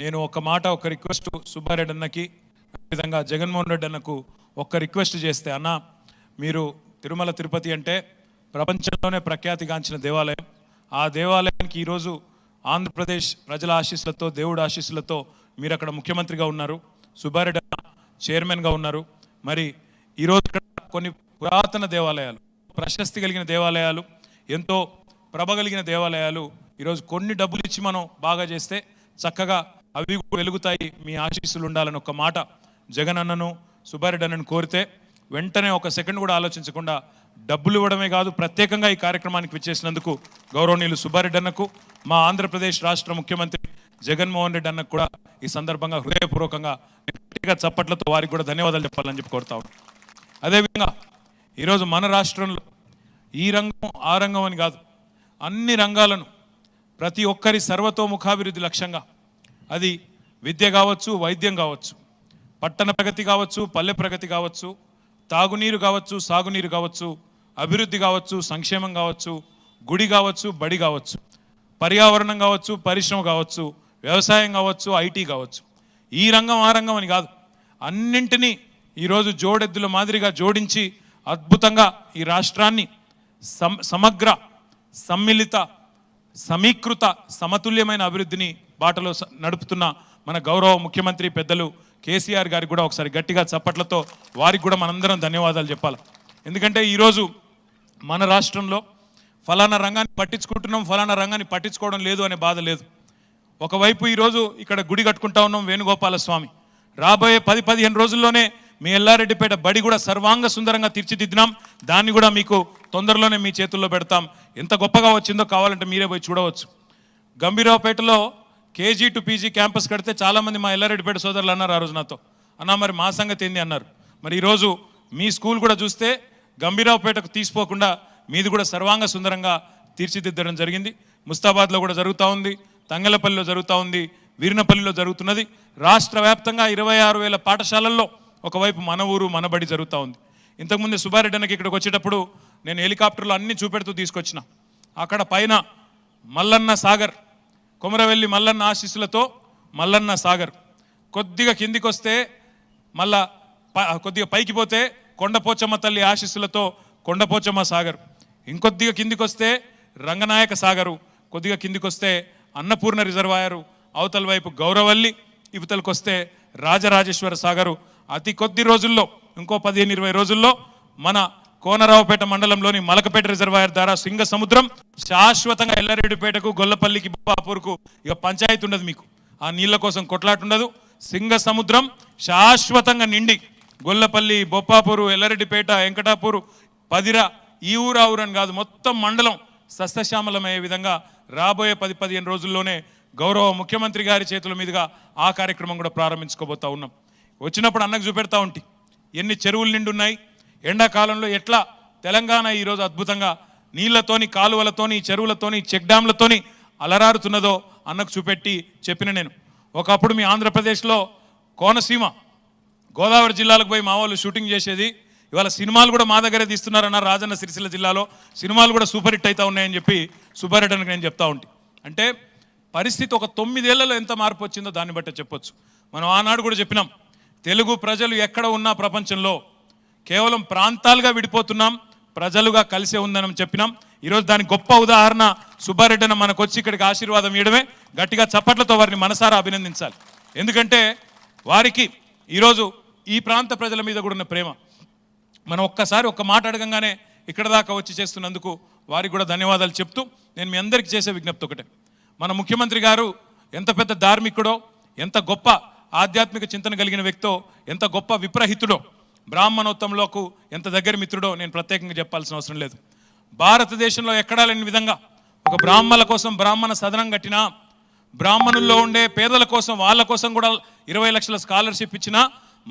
నేను ఒక మాట ఒక రిక్వెస్ట్ సుబ్బారెడ్డి అన్నకి విధంగా జగన్మోహన్ రెడ్డి అన్నకు ఒక్క రిక్వెస్ట్ చేస్తే అన్న మీరు తిరుమల తిరుపతి అంటే ప్రపంచంలోనే ప్రఖ్యాతిగాంచిన దేవాలయం ఆ దేవాలయానికి ఈరోజు ఆంధ్రప్రదేశ్ ప్రజల ఆశీస్సులతో దేవుడు ఆశీస్సులతో మీరు అక్కడ ముఖ్యమంత్రిగా ఉన్నారు సుబ్బారెడ్డి చైర్మన్గా ఉన్నారు మరి ఈరోజు ఇక్కడ కొన్ని పురాతన దేవాలయాలు ప్రశస్తి కలిగిన దేవాలయాలు ఎంతో ప్రభ కలిగిన దేవాలయాలు ఈరోజు కొన్ని డబ్బులు ఇచ్చి మనం బాగా చేస్తే చక్కగా అవి వెలుగుతాయి మీ ఆశీస్సులు ఉండాలని ఒక మాట జగన్ అన్నను సుబ్బారెడ్డి అన్నను కోరితే వెంటనే ఒక సెకండ్ కూడా ఆలోచించకుండా డబ్బులు ఇవ్వడమే కాదు ప్రత్యేకంగా ఈ కార్యక్రమానికి విచ్చేసినందుకు గౌరవనీయులు సుబ్బారెడ్డి అన్నకు మా ఆంధ్రప్రదేశ్ రాష్ట్ర ముఖ్యమంత్రి జగన్మోహన్ రెడ్డి అన్నకు కూడా ఈ సందర్భంగా హృదయపూర్వకంగా గట్టిగా చప్పట్లతో వారికి కూడా ధన్యవాదాలు చెప్పాలని చెప్పి కోరుతా ఉన్నాను అదేవిధంగా ఈరోజు మన రాష్ట్రంలో ఈ రంగం ఆ రంగం అని కాదు అన్ని రంగాలను ప్రతి ఒక్కరి సర్వతోముఖాభివృద్ధి లక్ష్యంగా అది విద్య కావచ్చు వైద్యం కావచ్చు పట్టణ ప్రగతి కావచ్చు పల్లె ప్రగతి కావచ్చు తాగునీరు కావచ్చు సాగునీరు కావచ్చు అభివృద్ధి కావచ్చు సంక్షేమం కావచ్చు గుడి కావచ్చు బడి కావచ్చు పర్యావరణం కావచ్చు పరిశ్రమ కావచ్చు వ్యవసాయం కావచ్చు ఐటీ కావచ్చు ఈ రంగం ఆ రంగం అని కాదు అన్నింటినీ ఈరోజు జోడెద్దుల మాదిరిగా జోడించి అద్భుతంగా ఈ రాష్ట్రాన్ని సమగ్ర సమ్మిళిత సమీకృత సమతుల్యమైన అభివృద్ధిని బాటలో నడుపుతున్న మన గౌరవ ముఖ్యమంత్రి పెద్దలు కేసీఆర్ గారికి కూడా ఒకసారి గట్టిగా చప్పట్లతో వారికి కూడా మనందరం ధన్యవాదాలు చెప్పాలి ఎందుకంటే ఈరోజు మన రాష్ట్రంలో ఫలానా రంగాన్ని పట్టించుకుంటున్నాం ఫలానా రంగాన్ని పట్టించుకోవడం లేదు అనే బాధ లేదు ఒకవైపు ఈరోజు ఇక్కడ గుడి కట్టుకుంటా ఉన్నాం వేణుగోపాల స్వామి రాబోయే పది పదిహేను రోజుల్లోనే మీ ఎల్లారెడ్డిపేట బడి కూడా సర్వాంగ సుందరంగా తీర్చిదిద్దినాం దాన్ని కూడా మీకు తొందరలోనే మీ చేతుల్లో పెడతాం ఎంత గొప్పగా వచ్చిందో కావాలంటే మీరే పోయి చూడవచ్చు గంభీరావుపేటలో కేజీ టు పీజీ క్యాంపస్ కడితే చాలామంది మా ఎల్లారెడ్డిపేట సోదరులు అన్నారు ఆ రోజు నాతో అన్నా మరి మా సంగతి ఏంది అన్నారు మరి ఈరోజు మీ స్కూల్ కూడా చూస్తే గంభీరావుపేటకు తీసిపోకుండా మీది కూడా సర్వాంగ సుందరంగా తీర్చిదిద్దడం జరిగింది ముస్తాబాద్లో కూడా జరుగుతూ ఉంది తంగలపల్లిలో జరుగుతూ ఉంది వీరినపల్లిలో జరుగుతున్నది రాష్ట్ర వ్యాప్తంగా ఇరవై ఆరు వేల పాఠశాలల్లో ఒకవైపు మన ఊరు మనబడి జరుగుతూ ఉంది ఇంతకుముందు సుబ్బారెడ్డి అన్నకి ఇక్కడికి వచ్చేటప్పుడు నేను హెలికాప్టర్లో అన్ని చూపెడుతూ తీసుకొచ్చిన అక్కడ పైన మల్లన్న సాగర్ కొమరవెల్లి మల్లన్న ఆశీస్సులతో మల్లన్న సాగర్ కొద్దిగా కిందికి వస్తే మళ్ళా కొద్దిగా పైకి పోతే కొండపోచమ్మ తల్లి ఆశీస్సులతో కొండపోచమ్మ సాగర్ ఇంకొద్దిగా కిందికి వస్తే రంగనాయక సాగరు కొద్దిగా కిందికి వస్తే అన్నపూర్ణ రిజర్వాయరు అవతల వైపు గౌరవల్లి ఇవతలకు వస్తే రాజరాజేశ్వర సాగరు అతి కొద్ది రోజుల్లో ఇంకో పదిహేను ఇరవై రోజుల్లో మన కోనరావుపేట మండలంలోని మలకపేట రిజర్వాయర్ ద్వారా సింగ సముద్రం శాశ్వతంగా ఎల్లారెడ్డిపేటకు గొల్లపల్లికి బాపూర్కు ఇక పంచాయతీ ఉండదు మీకు ఆ నీళ్ల కోసం ఉండదు సింగ సముద్రం శాశ్వతంగా నిండి గొల్లపల్లి బొప్పాపూరు ఎల్లరెడ్డిపేట వెంకటాపూరు పదిర ఈ ఊరు ఆ ఊరని కాదు మొత్తం మండలం సస్యశ్యామలమయ్యే విధంగా రాబోయే పది పదిహేను రోజుల్లోనే గౌరవ ముఖ్యమంత్రి గారి చేతుల మీదుగా ఆ కార్యక్రమం కూడా ప్రారంభించుకోబోతా ఉన్నాం వచ్చినప్పుడు అన్నకు చూపెడతా ఉంటి ఎన్ని చెరువులు నిండున్నాయి ఎండాకాలంలో ఎట్లా తెలంగాణ ఈరోజు అద్భుతంగా నీళ్లతోని కాలువలతోని చెరువులతోని చెక్ డ్యాంలతోని అలరారుతున్నదో అన్నకు చూపెట్టి చెప్పిన నేను ఒకప్పుడు మీ ఆంధ్రప్రదేశ్లో కోనసీమ గోదావరి జిల్లాలకు పోయి మా వాళ్ళు షూటింగ్ చేసేది ఇవాళ సినిమాలు కూడా మా దగ్గరే తీస్తున్నారన్నారు రాజన్న సిరిసిల్ల జిల్లాలో సినిమాలు కూడా సూపర్ హిట్ అవుతా ఉన్నాయని చెప్పి సూపర్ హిట్ నేను చెప్తా ఉంటే అంటే పరిస్థితి ఒక తొమ్మిదేళ్లలో ఎంత మార్పు వచ్చిందో దాన్ని బట్టే చెప్పొచ్చు మనం ఆనాడు కూడా చెప్పినాం తెలుగు ప్రజలు ఎక్కడ ఉన్నా ప్రపంచంలో కేవలం ప్రాంతాలుగా విడిపోతున్నాం ప్రజలుగా కలిసే ఉందని చెప్పినాం ఈరోజు దానికి గొప్ప ఉదాహరణ సుబ్బారెడ్డి అన్న మనకు వచ్చి ఇక్కడికి ఆశీర్వాదం ఇవ్వడమే గట్టిగా చప్పట్లతో వారిని మనసారా అభినందించాలి ఎందుకంటే వారికి ఈరోజు ఈ ప్రాంత ప్రజల మీద కూడా ఉన్న ప్రేమ మనం ఒక్కసారి ఒక్క మాట అడగంగానే ఇక్కడ దాకా వచ్చి చేస్తున్నందుకు వారికి కూడా ధన్యవాదాలు చెప్తూ నేను మీ అందరికీ చేసే విజ్ఞప్తి ఒకటే మన ముఖ్యమంత్రి గారు ఎంత పెద్ద ధార్మికుడో ఎంత గొప్ప ఆధ్యాత్మిక చింతన కలిగిన వ్యక్తో ఎంత గొప్ప విప్రహితుడో బ్రాహ్మణోత్తంలోకు ఎంత దగ్గర మిత్రుడో నేను ప్రత్యేకంగా చెప్పాల్సిన అవసరం లేదు భారతదేశంలో ఎక్కడా లేని విధంగా ఒక బ్రాహ్మణుల కోసం బ్రాహ్మణ సదనం కట్టినా బ్రాహ్మణుల్లో ఉండే పేదల కోసం వాళ్ళ కోసం కూడా ఇరవై లక్షల స్కాలర్షిప్ ఇచ్చినా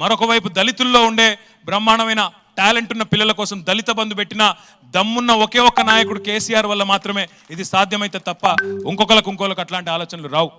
మరొక వైపు దళితుల్లో ఉండే బ్రహ్మాండమైన టాలెంట్ ఉన్న పిల్లల కోసం దళిత బంధు పెట్టిన దమ్మున్న ఒకే ఒక్క నాయకుడు కేసీఆర్ వల్ల మాత్రమే ఇది సాధ్యమైతే తప్ప ఇంకొకరికి ఇంకొకరికి అట్లాంటి ఆలోచనలు రావు